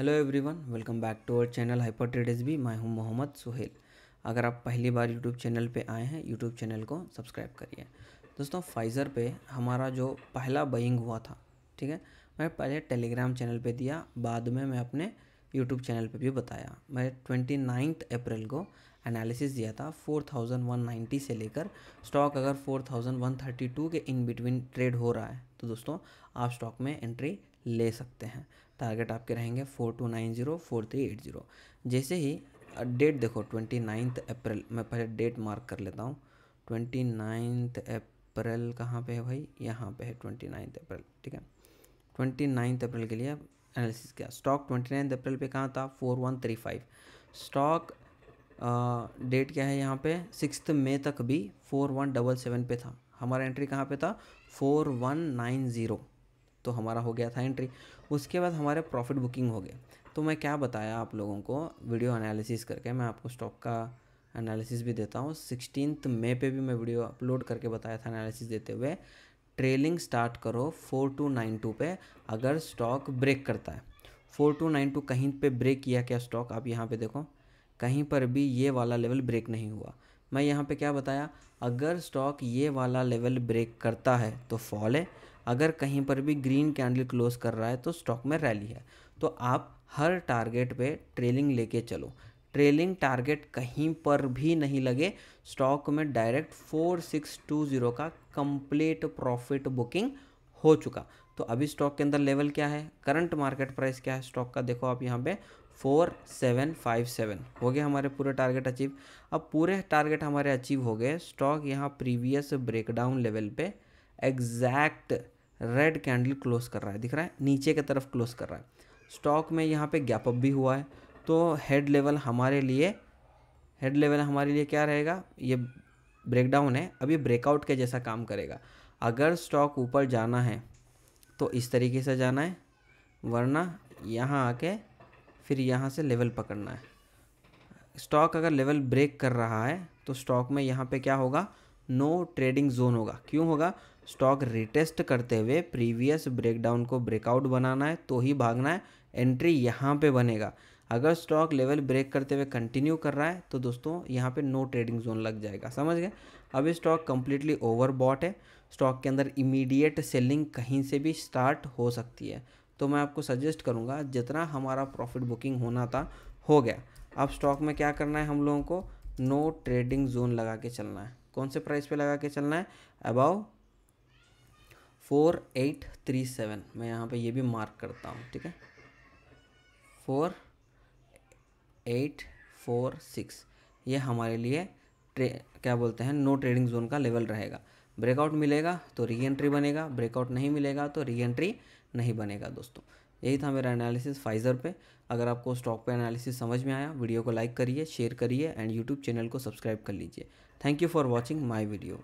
hello everyone welcome back to our channel Hyper Traders भी मैं हूं मोहम्मद सुहेल अगर आप पहली बार यूट्यूब चैनल पे आए हैं यूट्यूब चैनल को सब्सक्राइब करिए दोस्तों फाइज़र पे हमारा जो पहला बइंग हुआ था ठीक है मैं पहले टेलीग्राम चैनल पे दिया बाद में मैं अपने यूट्यूब चैनल पे भी बताया मैं ट्वेंटी अप्रैल को एनालिसिस दिया था 4190 से लेकर स्टॉक अगर 4132 के इन बिटवीन ट्रेड हो रहा है तो दोस्तों आप स्टॉक में एंट्री ले सकते हैं टारगेट आपके रहेंगे four two nine zero four three eight zero जैसे ही डेट देखो ट्वेंटी नाइन्थ अप्रैल मैं पहले डेट मार्क कर लेता हूँ ट्वेंटी नाइन्थ अप्रैल कहाँ पे है भाई यहाँ पे है ट्वेंटी नाइन्थ अप्रैल ठीक है ट्वेंटी नाइन्थ अप्रैल के लिए एनालिसिस किया स्टॉक ट्वेंटी नाइन्थ अप्रैल पर कहाँ था four one three five stock date क्या है यहाँ पे सिक्स मई तक भी फोर वन डबल सेवन पे था हमारा एंट्री कहाँ पे था फोर वन नाइन ज़ीरो तो हमारा हो गया था एंट्री उसके बाद हमारे प्रॉफिट बुकिंग हो गए तो मैं क्या बताया आप लोगों को वीडियो एनालिसिस करके मैं आपको स्टॉक का एनालिसिस भी देता हूँ सिक्सटीन मे पे भी मैं वीडियो अपलोड करके बताया था एनालिसिस देते हुए ट्रेलिंग स्टार्ट करो फोर टू नाइन टू पे अगर स्टॉक ब्रेक करता है फोर टू नाइन टू कहीं पे ब्रेक किया क्या स्टॉक आप यहाँ पे देखो कहीं पर भी ये वाला लेवल ब्रेक नहीं हुआ मैं यहाँ पे क्या बताया अगर स्टॉक ये वाला लेवल ब्रेक करता है तो फॉल है अगर कहीं पर भी ग्रीन कैंडल क्लोज कर रहा है तो स्टॉक में रैली है तो आप हर टारगेट पे ट्रेलिंग लेके चलो ट्रेलिंग टारगेट कहीं पर भी नहीं लगे स्टॉक में डायरेक्ट 4620 का कंप्लीट प्रॉफिट बुकिंग हो चुका तो अभी स्टॉक के अंदर लेवल क्या है करंट मार्केट प्राइस क्या है स्टॉक का देखो आप यहाँ पे फोर सेवन फाइव सेवन हो गया हमारे पूरे टारगेट अचीव अब पूरे टारगेट हमारे अचीव हो गए स्टॉक यहाँ प्रीवियस ब्रेकडाउन लेवल पे एग्जैक्ट रेड कैंडल क्लोज कर रहा है दिख रहा है नीचे की तरफ क्लोज कर रहा है स्टॉक में यहाँ पे गैप अप भी हुआ है तो हेड लेवल हमारे लिए हेड लेवल हमारे लिए क्या रहेगा ये ब्रेकडाउन है अब ये ब्रेकआउट के जैसा काम करेगा अगर स्टॉक ऊपर जाना है तो इस तरीके से जाना है वरना यहाँ आके फिर यहाँ से लेवल पकड़ना है स्टॉक अगर लेवल ब्रेक कर रहा है तो स्टॉक में यहाँ पे क्या होगा नो ट्रेडिंग जोन होगा क्यों होगा स्टॉक रिटेस्ट करते हुए प्रीवियस ब्रेकडाउन को ब्रेकआउट बनाना है तो ही भागना है एंट्री यहाँ पे बनेगा अगर स्टॉक लेवल ब्रेक करते हुए कंटिन्यू कर रहा है तो दोस्तों यहाँ पे नो ट्रेडिंग जोन लग जाएगा समझ गए अभी स्टॉक कम्प्लीटली ओवरबॉट है स्टॉक के अंदर इमीडिएट सेलिंग कहीं से भी स्टार्ट हो सकती है तो मैं आपको सजेस्ट करूँगा जितना हमारा प्रॉफिट बुकिंग होना था हो गया अब स्टॉक में क्या करना है हम लोगों को नो ट्रेडिंग जोन लगा के चलना है कौन से प्राइस पे लगा के चलना है above four eight three seven मैं यहाँ पे ये भी मार्क करता हूँ ठीक है फोर एट फोर सिक्स ये हमारे लिए क्या बोलते हैं नो ट्रेडिंग जोन का लेवल रहेगा ब्रेकआउट मिलेगा तो री एंट्री बनेगा ब्रेकआउट नहीं मिलेगा तो री एंट्री नहीं बनेगा दोस्तों यही था मेरा एनालिसिस फाइज़र पे अगर आपको स्टॉक पे एनालिसिस समझ में आया वीडियो को लाइक करिए शेयर करिए एंड यूट्यूब चैनल को सब्सक्राइब कर लीजिए thank you for watching my video